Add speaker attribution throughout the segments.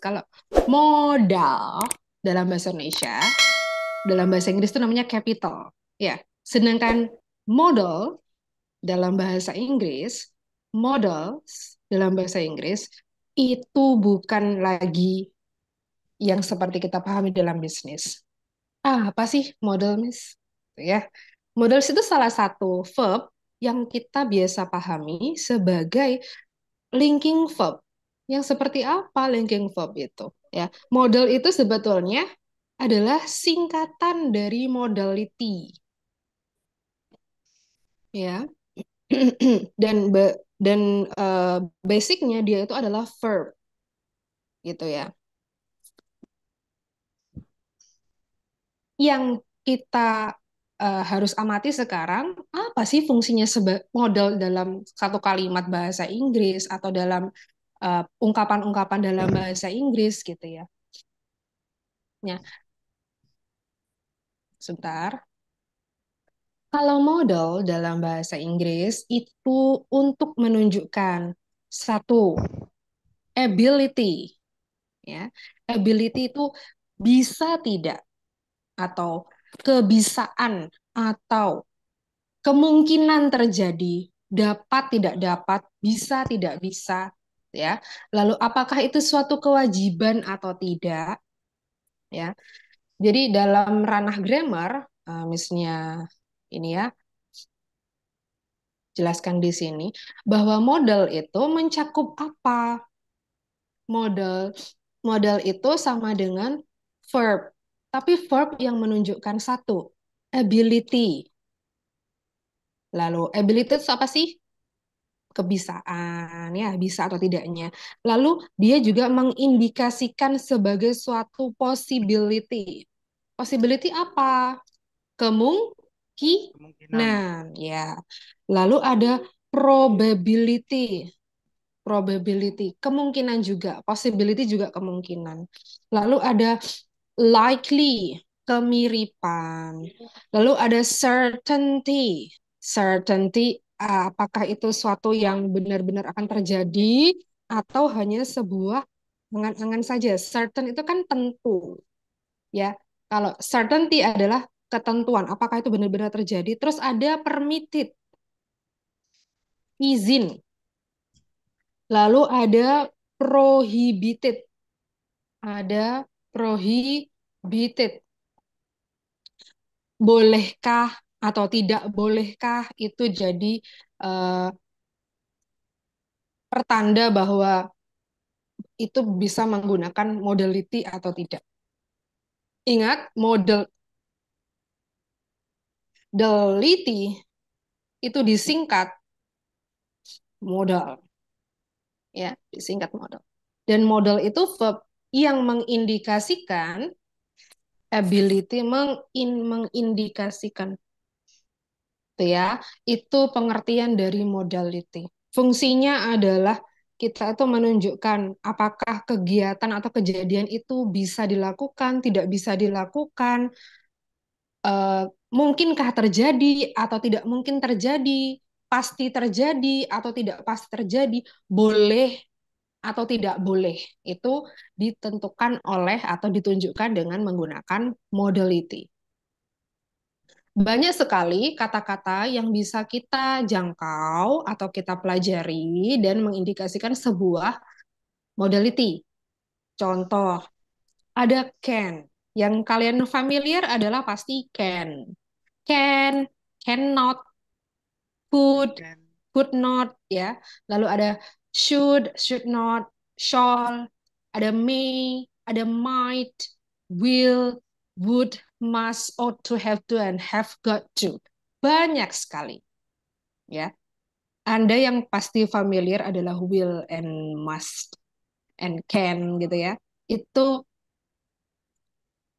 Speaker 1: Kalau modal dalam bahasa Indonesia, dalam bahasa Inggris itu namanya capital. Ya, sedangkan modal dalam bahasa Inggris, modal dalam bahasa Inggris itu bukan lagi yang seperti kita pahami dalam bisnis. Ah, apa sih model Miss? Ya. Modal itu salah satu verb yang kita biasa pahami sebagai linking verb yang seperti apa linking verb itu ya model itu sebetulnya adalah singkatan dari modality ya dan dan uh, basicnya dia itu adalah verb gitu ya yang kita uh, harus amati sekarang apa sih fungsinya model dalam satu kalimat bahasa Inggris atau dalam Eh, ungkapan-ungkapan uh, dalam hmm. bahasa Inggris gitu ya. Ya. Sebentar. Kalau model dalam bahasa Inggris itu untuk menunjukkan satu ability ya. Ability itu bisa tidak atau kebisaan atau kemungkinan terjadi dapat tidak dapat, bisa tidak bisa, ya. Lalu apakah itu suatu kewajiban atau tidak? Ya. Jadi dalam ranah grammar eh, misalnya ini ya jelaskan di sini bahwa model itu mencakup apa? Model model itu sama dengan verb, tapi verb yang menunjukkan satu, ability. Lalu ability itu apa sih? kebisaan ya bisa atau tidaknya. Lalu dia juga mengindikasikan sebagai suatu possibility. Possibility apa? Kemungkinan. Kemungkinan. ya. Lalu ada probability. Probability, kemungkinan juga, possibility juga kemungkinan. Lalu ada likely, kemiripan. Lalu ada certainty. Certainty Eh, apakah itu suatu yang benar-benar akan terjadi atau hanya sebuah angan-angan saja. Certain itu kan tentu. Ya, kalau certainty adalah ketentuan, apakah itu benar-benar terjadi. Terus ada permitted. Izin. Lalu ada prohibited. Ada prohibited. Bolehkah atau tidak bolehkah itu jadi uh, pertanda bahwa itu bisa menggunakan modality atau tidak. Ingat, modality itu disingkat modal. Ya, disingkat modal. Dan modal itu verb yang mengindikasikan ability mengindikasikan gitu ya, itu pengertian dari modality. Fungsinya adalah kita itu menunjukkan apakah kegiatan atau kejadian itu bisa dilakukan, tidak bisa dilakukan, uh, mungkinkah terjadi atau tidak mungkin terjadi, pasti terjadi atau tidak pasti terjadi, boleh atau tidak boleh. Itu ditentukan oleh atau ditunjukkan dengan menggunakan modality banyak sekali kata-kata yang bisa kita jangkau atau kita pelajari dan mengindikasikan sebuah modality. Contoh, ada can. Yang kalian familiar adalah pasti can. Can, cannot, could, could not, ya. Lalu ada should, should not, shall, ada may, ada might, will, would, must, ought to, have to, and have got to. Banyak sekali. Ya. Anda yang pasti familiar adalah will and must and can gitu ya. Itu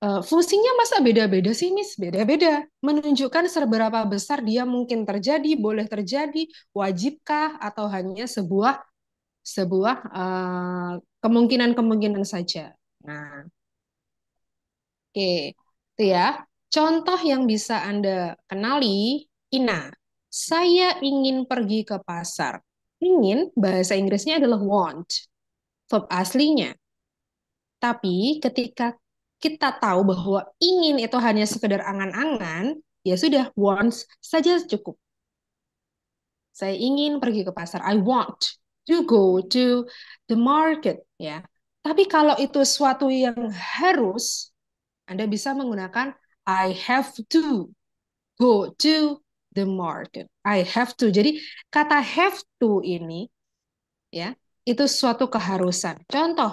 Speaker 1: uh, fungsinya masa beda-beda sih, Miss? Beda-beda. Menunjukkan seberapa besar dia mungkin terjadi, boleh terjadi, wajibkah atau hanya sebuah sebuah eh, kemungkinan-kemungkinan uh, saja. Nah, Oke, itu ya. Contoh yang bisa Anda kenali, Ina, saya ingin pergi ke pasar. Ingin, bahasa Inggrisnya adalah want, verb aslinya. Tapi ketika kita tahu bahwa ingin itu hanya sekedar angan-angan, ya sudah, wants saja cukup. Saya ingin pergi ke pasar. I want to go to the market. ya. Tapi kalau itu suatu yang harus, anda bisa menggunakan I have to go to the market. I have to. Jadi kata have to ini ya, itu suatu keharusan. Contoh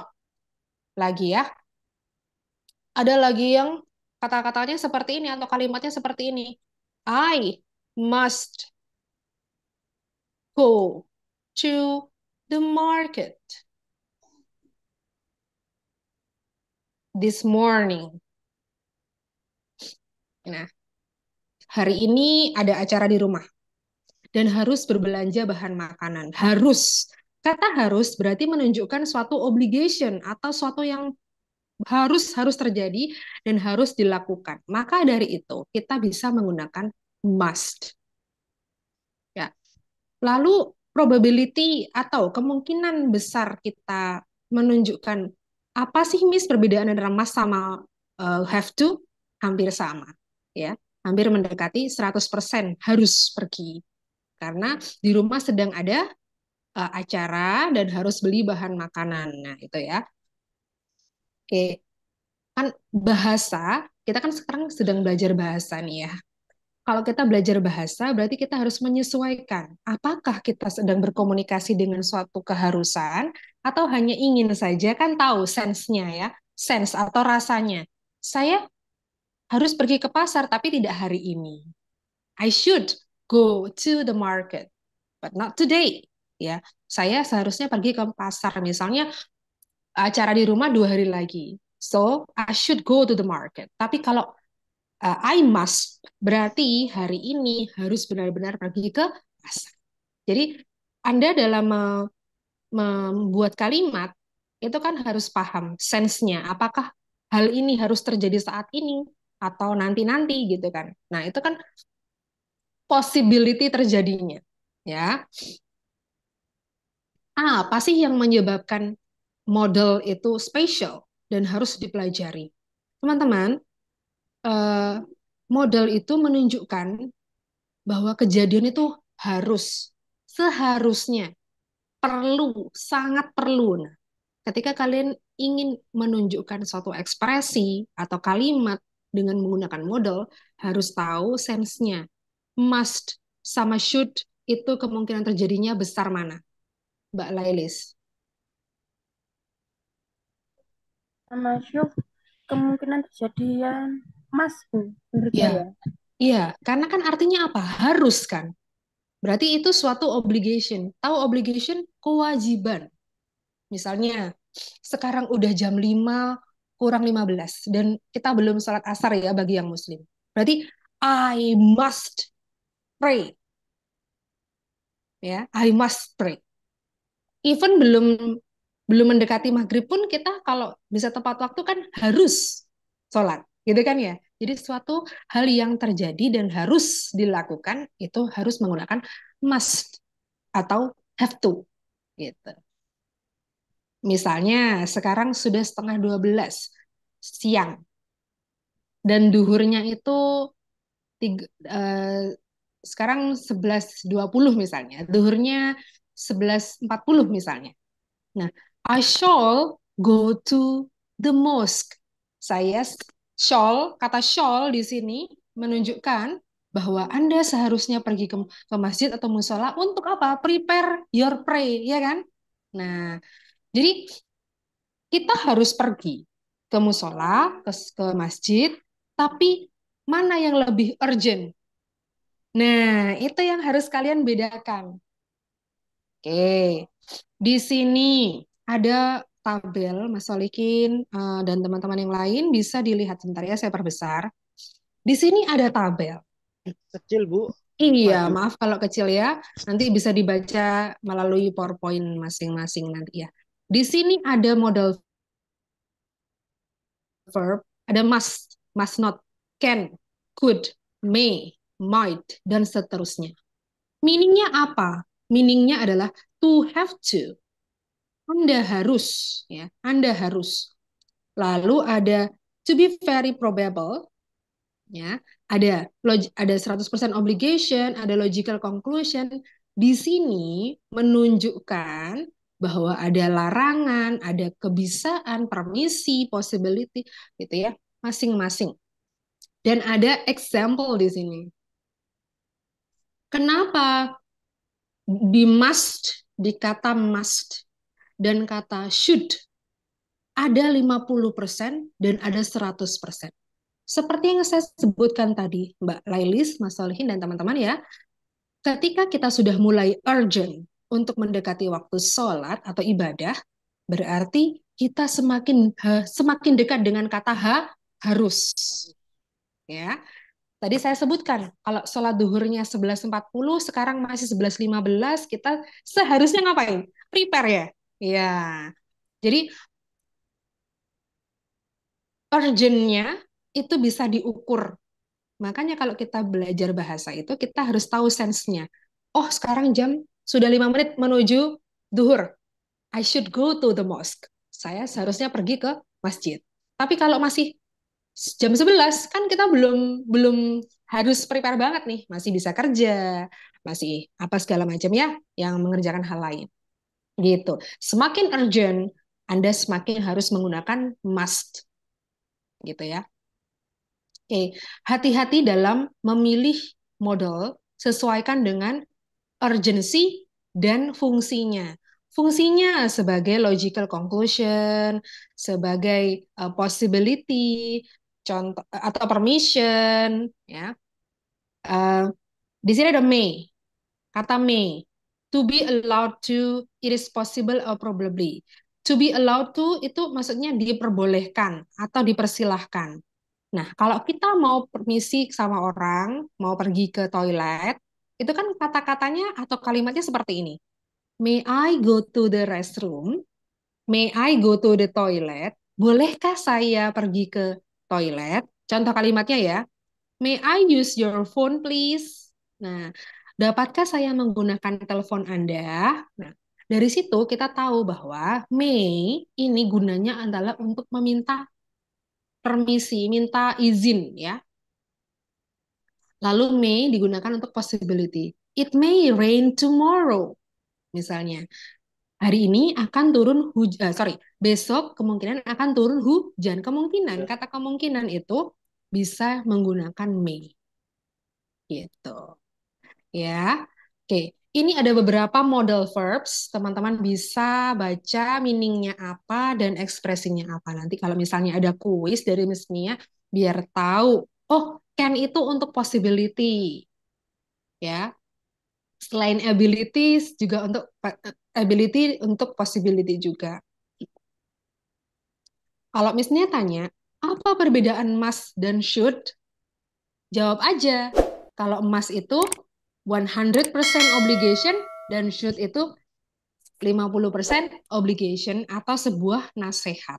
Speaker 1: lagi ya. Ada lagi yang kata-katanya seperti ini atau kalimatnya seperti ini. I must go to the market this morning. Nah, hari ini ada acara di rumah dan harus berbelanja bahan makanan. Harus. Kata harus berarti menunjukkan suatu obligation atau suatu yang harus harus terjadi dan harus dilakukan. Maka dari itu kita bisa menggunakan must. Ya. Lalu probability atau kemungkinan besar kita menunjukkan apa sih miss perbedaan antara must sama uh, have to hampir sama ya hampir mendekati 100% harus pergi karena di rumah sedang ada uh, acara dan harus beli bahan makanan. Nah, itu ya. Oke. Kan bahasa, kita kan sekarang sedang belajar bahasa nih ya. Kalau kita belajar bahasa, berarti kita harus menyesuaikan apakah kita sedang berkomunikasi dengan suatu keharusan atau hanya ingin saja kan tahu sensenya ya, sense atau rasanya. Saya harus pergi ke pasar tapi tidak hari ini. I should go to the market but not today. Ya, saya seharusnya pergi ke pasar misalnya acara di rumah dua hari lagi. So I should go to the market. Tapi kalau uh, I must berarti hari ini harus benar-benar pergi ke pasar. Jadi Anda dalam membuat kalimat itu kan harus paham sensenya apakah hal ini harus terjadi saat ini atau nanti-nanti gitu kan. Nah, itu kan possibility terjadinya, ya. Ah, apa sih yang menyebabkan model itu spesial dan harus dipelajari? Teman-teman, eh, model itu menunjukkan bahwa kejadian itu harus, seharusnya, perlu, sangat perlu. Nah, ketika kalian ingin menunjukkan suatu ekspresi atau kalimat dengan menggunakan modal harus tahu sense-nya Must sama should itu kemungkinan terjadinya besar mana? Mbak Lailis. Sama should kemungkinan terjadi yang mas menurut ya. Iya, karena kan artinya apa? Harus kan. Berarti itu suatu obligation. Tahu obligation? Kewajiban. Misalnya, sekarang udah jam 5, kurang 15 dan kita belum sholat asar ya bagi yang muslim. Berarti I must pray. Ya, I must pray. Even belum belum mendekati maghrib pun kita kalau bisa tepat waktu kan harus sholat, gitu kan ya. Jadi suatu hal yang terjadi dan harus dilakukan itu harus menggunakan must atau have to, gitu. Misalnya sekarang sudah setengah 12 siang. Dan duhurnya itu tiga, uh, sekarang 11.20 misalnya. Duhurnya 11.40 misalnya. Nah, I shall go to the mosque. Saya shall, kata shall di sini menunjukkan bahwa Anda seharusnya pergi ke, ke masjid atau musola untuk apa? Prepare your prayer, ya kan? Nah, jadi kita harus pergi ke musola, ke, ke masjid, tapi mana yang lebih urgent? Nah, itu yang harus kalian bedakan. Oke, di sini ada tabel Mas Solikin eh, dan teman-teman yang lain bisa dilihat sebentar ya, saya perbesar. Di sini ada tabel. Kecil, Bu. Iya, maaf kalau kecil ya. Nanti bisa dibaca melalui PowerPoint masing-masing nanti ya. Di sini ada modal verb, ada must, must not, can, could, may, might, dan seterusnya. Meaningnya apa? Meaningnya adalah to have to. Anda harus, ya, Anda harus. Lalu ada to be very probable, ya, ada ada 100% obligation, ada logical conclusion. Di sini menunjukkan bahwa ada larangan, ada kebisaan, permisi, possibility gitu ya, masing-masing. Dan ada example di sini. Kenapa di must di kata must dan kata should ada 50% dan ada 100%. Seperti yang saya sebutkan tadi, Mbak Lailis, Mas Solihin, dan teman-teman ya, ketika kita sudah mulai urgent, untuk mendekati waktu sholat atau ibadah, berarti kita semakin semakin dekat dengan kata ha, harus. Ya. Tadi saya sebutkan, kalau sholat duhurnya 11.40, sekarang masih 11.15, kita seharusnya ngapain? Prepare ya? Ya. Jadi, urgentnya itu bisa diukur. Makanya kalau kita belajar bahasa itu, kita harus tahu sensenya. Oh, sekarang jam sudah lima menit menuju duhur. I should go to the mosque. Saya seharusnya pergi ke masjid. Tapi kalau masih jam 11 kan kita belum belum harus prepare banget nih, masih bisa kerja, masih apa segala macam ya yang mengerjakan hal lain. Gitu. Semakin urgent, Anda semakin harus menggunakan must. Gitu ya. Oke, hati-hati dalam memilih model sesuaikan dengan urgency, dan fungsinya. Fungsinya sebagai logical conclusion, sebagai uh, possibility, contoh e, atau permission, ya. Uh, di sini ada may, kata may. To be allowed to, it is possible or probably. To be allowed to itu maksudnya diperbolehkan atau dipersilahkan. Nah, kalau kita mau permisi sama orang, mau pergi ke toilet, itu kan kata-katanya atau kalimatnya seperti ini. May I go to the restroom? May I go to the toilet? Bolehkah saya pergi ke toilet? Contoh kalimatnya ya. May I use your phone please? Nah, dapatkah saya menggunakan telepon Anda? Nah, dari situ kita tahu bahwa may ini gunanya adalah untuk meminta permisi, minta izin ya. Lalu may digunakan untuk possibility. It may rain tomorrow. Misalnya, hari ini akan turun hujan, uh, eh, sorry, besok kemungkinan akan turun hujan. Kemungkinan, ya. kata kemungkinan itu bisa menggunakan may. Gitu. Ya. Oke, ini ada beberapa model verbs. Teman-teman bisa baca meaningnya apa dan ekspresinya apa. Nanti kalau misalnya ada kuis dari Miss Mia, biar tahu, oh can itu untuk possibility ya selain abilities juga untuk ability untuk possibility juga kalau misalnya tanya apa perbedaan must dan should jawab aja kalau emas itu 100% obligation dan should itu 50% obligation atau sebuah nasihat